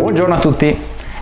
Buongiorno a tutti,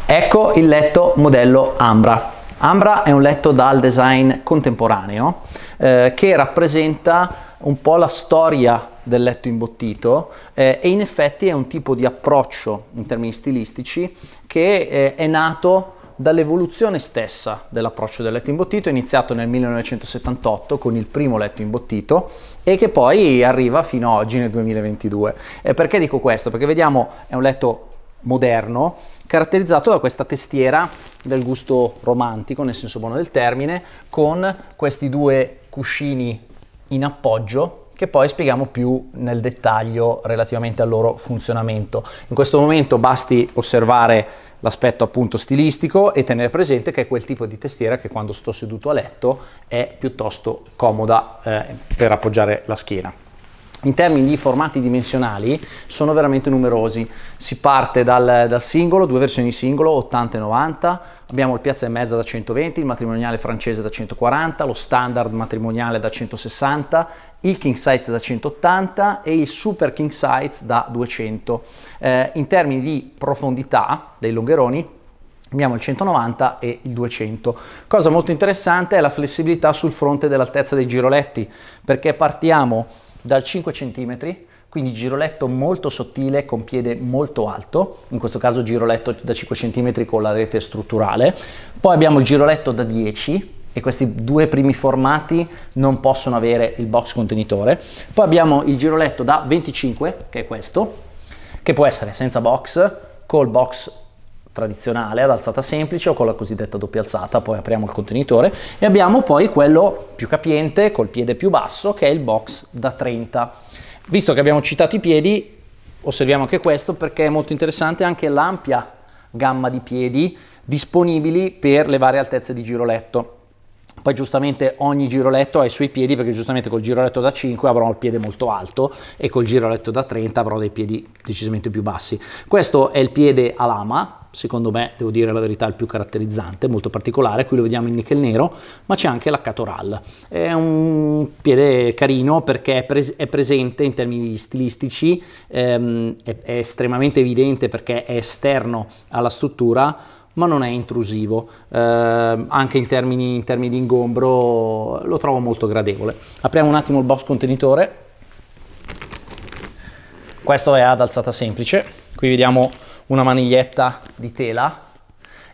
ecco il letto modello Ambra. Ambra è un letto dal design contemporaneo eh, che rappresenta un po' la storia del letto imbottito eh, e in effetti è un tipo di approccio in termini stilistici che eh, è nato dall'evoluzione stessa dell'approccio del letto imbottito, iniziato nel 1978 con il primo letto imbottito e che poi arriva fino ad oggi nel 2022. E perché dico questo? Perché vediamo è un letto moderno, caratterizzato da questa testiera del gusto romantico, nel senso buono del termine, con questi due cuscini in appoggio che poi spieghiamo più nel dettaglio relativamente al loro funzionamento. In questo momento basti osservare l'aspetto appunto stilistico e tenere presente che è quel tipo di testiera che quando sto seduto a letto è piuttosto comoda eh, per appoggiare la schiena in termini di formati dimensionali sono veramente numerosi. Si parte dal, dal singolo, due versioni singolo, 80 e 90, abbiamo il piazza e mezza da 120, il matrimoniale francese da 140, lo standard matrimoniale da 160, il king size da 180 e il super king size da 200. Eh, in termini di profondità dei longheroni abbiamo il 190 e il 200. Cosa molto interessante è la flessibilità sul fronte dell'altezza dei giroletti, perché partiamo dal 5 cm, quindi giroletto molto sottile con piede molto alto, in questo caso giroletto da 5 cm con la rete strutturale. Poi abbiamo il giroletto da 10 e questi due primi formati non possono avere il box contenitore. Poi abbiamo il giroletto da 25, che è questo, che può essere senza box, col box tradizionale ad alzata semplice o con la cosiddetta doppia alzata, poi apriamo il contenitore e abbiamo poi quello più capiente col piede più basso che è il box da 30. Visto che abbiamo citato i piedi, osserviamo anche questo perché è molto interessante anche l'ampia gamma di piedi disponibili per le varie altezze di giroletto. Poi giustamente ogni giroletto ha i suoi piedi perché giustamente col giroletto da 5 avrò il piede molto alto e col giroletto da 30 avrò dei piedi decisamente più bassi. Questo è il piede a lama secondo me, devo dire la verità, il più caratterizzante, molto particolare, qui lo vediamo in nickel nero, ma c'è anche la Catoral. È un piede carino perché è, pres- è presente in termini stilistici, ehm, è, è estremamente evidente perché è esterno alla struttura, ma non è intrusivo, eh, anche in termini, in termini, di ingombro lo trovo molto gradevole. Apriamo un attimo il box contenitore, questo è ad alzata semplice, qui vediamo una maniglietta di tela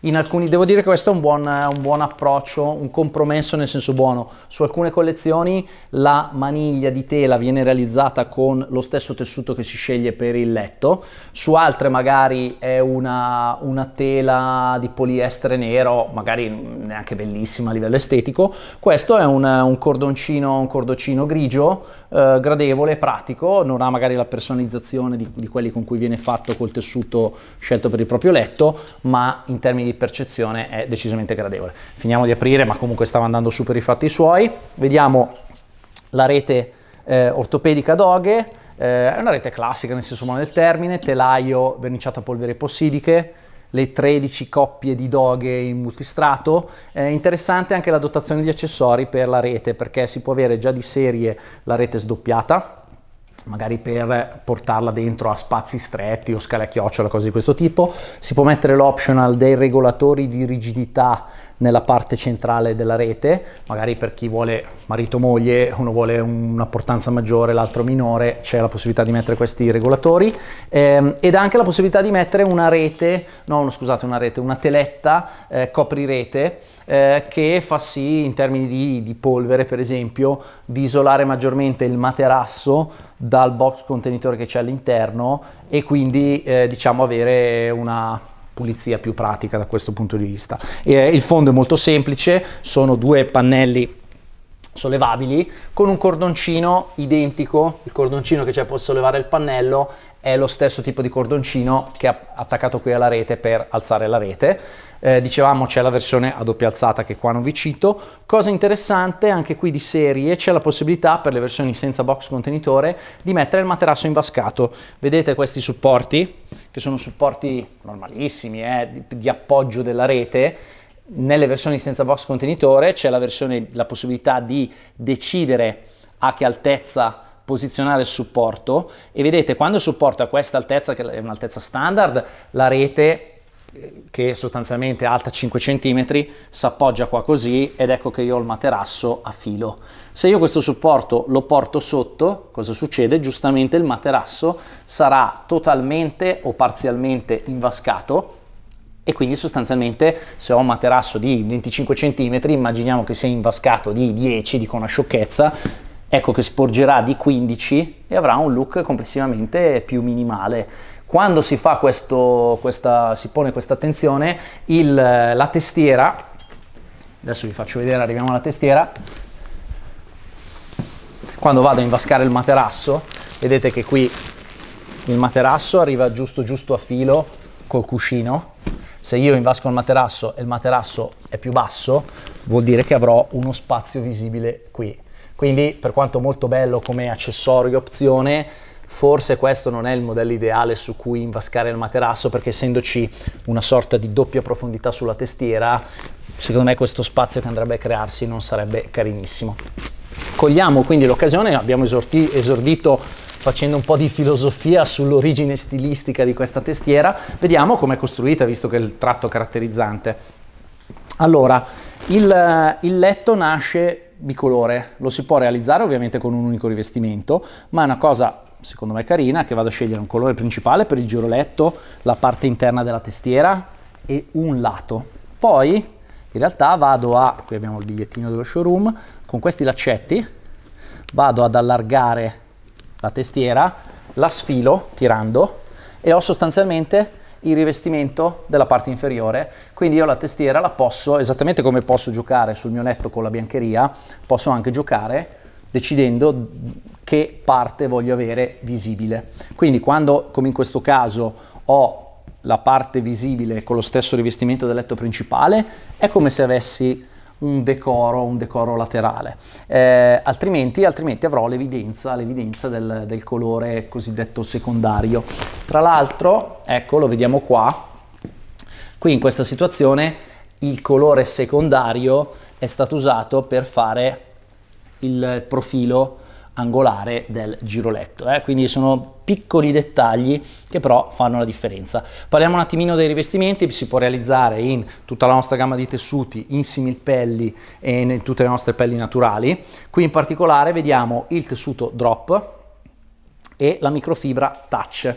in alcuni, devo dire che questo è un buon, un buon approccio, un compromesso nel senso buono. Su alcune collezioni la maniglia di tela viene realizzata con lo stesso tessuto che si sceglie per il letto, su altre magari è una, una tela di poliestere nero, magari neanche bellissima a livello estetico. Questo è un, un cordoncino, un cordoncino grigio, eh, gradevole, pratico, non ha magari la personalizzazione di, di quelli con cui viene fatto col tessuto scelto per il proprio letto, ma in termini di di percezione è decisamente gradevole. Finiamo di aprire, ma comunque stava andando su per i fatti suoi. Vediamo la rete eh, ortopedica Doghe, eh, è una rete classica nel senso buono del termine, telaio verniciato a polvere possidiche, le 13 coppie di doghe in multistrato. Eh, interessante anche la dotazione di accessori per la rete, perché si può avere già di serie la rete sdoppiata, magari per portarla dentro a spazi stretti o scale a chiocciola, cose di questo tipo. Si può mettere l'optional dei regolatori di rigidità nella parte centrale della rete, magari per chi vuole marito-moglie, uno vuole una portanza maggiore, l'altro minore, c'è la possibilità di mettere questi regolatori ehm, ed anche la possibilità di mettere una rete, no scusate una rete, una teletta eh, coprirete eh, che fa sì in termini di, di, polvere per esempio di isolare maggiormente il materasso dal box contenitore che c'è all'interno e quindi eh, diciamo avere una pulizia più pratica da questo punto di vista. E, eh, il fondo è molto semplice, sono due pannelli sollevabili con un cordoncino identico, il cordoncino che c'è per sollevare il pannello è lo stesso tipo di cordoncino che ha attaccato qui alla rete per alzare la rete. Eh, dicevamo c'è la versione a doppia alzata che qua non vi cito. Cosa interessante, anche qui di serie c'è la possibilità per le versioni senza box contenitore di mettere il materasso invascato. Vedete questi supporti, che sono supporti normalissimi, eh, di, di appoggio della rete, nelle versioni senza box contenitore c'è la, la possibilità di decidere a che altezza posizionare il supporto e vedete quando il supporto è a questa altezza che è un'altezza standard la rete eh, che sostanzialmente è alta 5 cm si appoggia qua così ed ecco che io ho il materasso a filo se io questo supporto lo porto sotto cosa succede giustamente il materasso sarà totalmente o parzialmente invascato e quindi sostanzialmente se ho un materasso di 25 cm immaginiamo che sia invascato di 10 dico una sciocchezza ecco che sporgerà di 15 e avrà un look complessivamente più minimale quando si fa questo questa si pone questa attenzione il, la testiera adesso vi faccio vedere arriviamo alla testiera quando vado a invascare il materasso vedete che qui il materasso arriva giusto giusto a filo col cuscino se io invasco il materasso e il materasso è più basso, vuol dire che avrò uno spazio visibile qui. Quindi per quanto molto bello come accessorio opzione, forse questo non è il modello ideale su cui invascare il materasso perché essendoci una sorta di doppia profondità sulla testiera, secondo me questo spazio che andrebbe a crearsi non sarebbe carinissimo. Cogliamo quindi l'occasione, abbiamo esorti, esordito facendo un po' di filosofia sull'origine stilistica di questa testiera, vediamo com'è costruita, visto che è il tratto caratterizzante. Allora, il, eh, il letto nasce bicolore, lo si può realizzare ovviamente con un unico rivestimento, ma è una cosa secondo me carina che vado a scegliere un colore principale per il giroletto, la parte interna della testiera e un lato. Poi in realtà vado a, qui abbiamo il bigliettino dello showroom, con questi laccetti vado ad allargare la testiera, la sfilo tirando e ho sostanzialmente il rivestimento della parte inferiore, quindi io la testiera la posso, esattamente come posso giocare sul mio letto con la biancheria, posso anche giocare decidendo che parte voglio avere visibile. Quindi quando, come in questo caso, ho la parte visibile con lo stesso rivestimento del letto principale, è come se avessi un decoro, un decoro laterale, eh, altrimenti, altrimenti, avrò l'evidenza, l'evidenza del, del colore cosiddetto secondario. Tra l'altro, ecco, lo vediamo qua, qui in questa situazione il colore secondario è stato usato per fare il profilo angolare del giroletto. Eh? Quindi sono piccoli dettagli che però fanno la differenza. Parliamo un attimino dei rivestimenti, si può realizzare in tutta la nostra gamma di tessuti, in similpelli e in tutte le nostre pelli naturali. Qui in particolare vediamo il tessuto drop e la microfibra touch.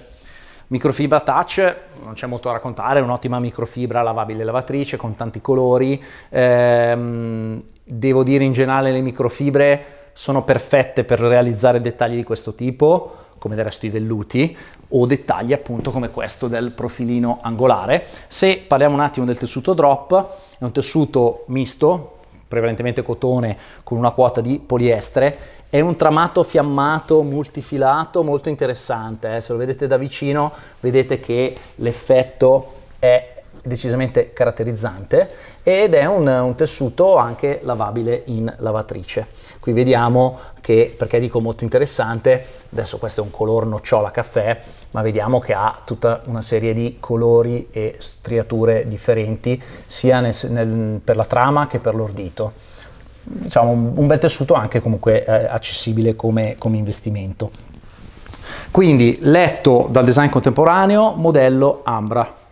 Microfibra touch, non c'è molto da raccontare, è un'ottima microfibra lavabile e lavatrice con tanti colori. Ehm, devo dire in generale le microfibre sono perfette per realizzare dettagli di questo tipo, come del resto i velluti, o dettagli appunto come questo del profilino angolare. Se parliamo un attimo del tessuto drop, è un tessuto misto, prevalentemente cotone con una quota di poliestere, è un tramato fiammato multifilato molto interessante, eh? se lo vedete da vicino vedete che l'effetto è decisamente caratterizzante ed è un, un, tessuto anche lavabile in lavatrice. Qui vediamo che, perché dico molto interessante, adesso questo è un color nocciola caffè, ma vediamo che ha tutta una serie di colori e striature differenti sia nel, nel, per la trama che per l'ordito. Diciamo un, un, bel tessuto anche comunque eh, accessibile come, come investimento. Quindi letto dal design contemporaneo, modello Ambra.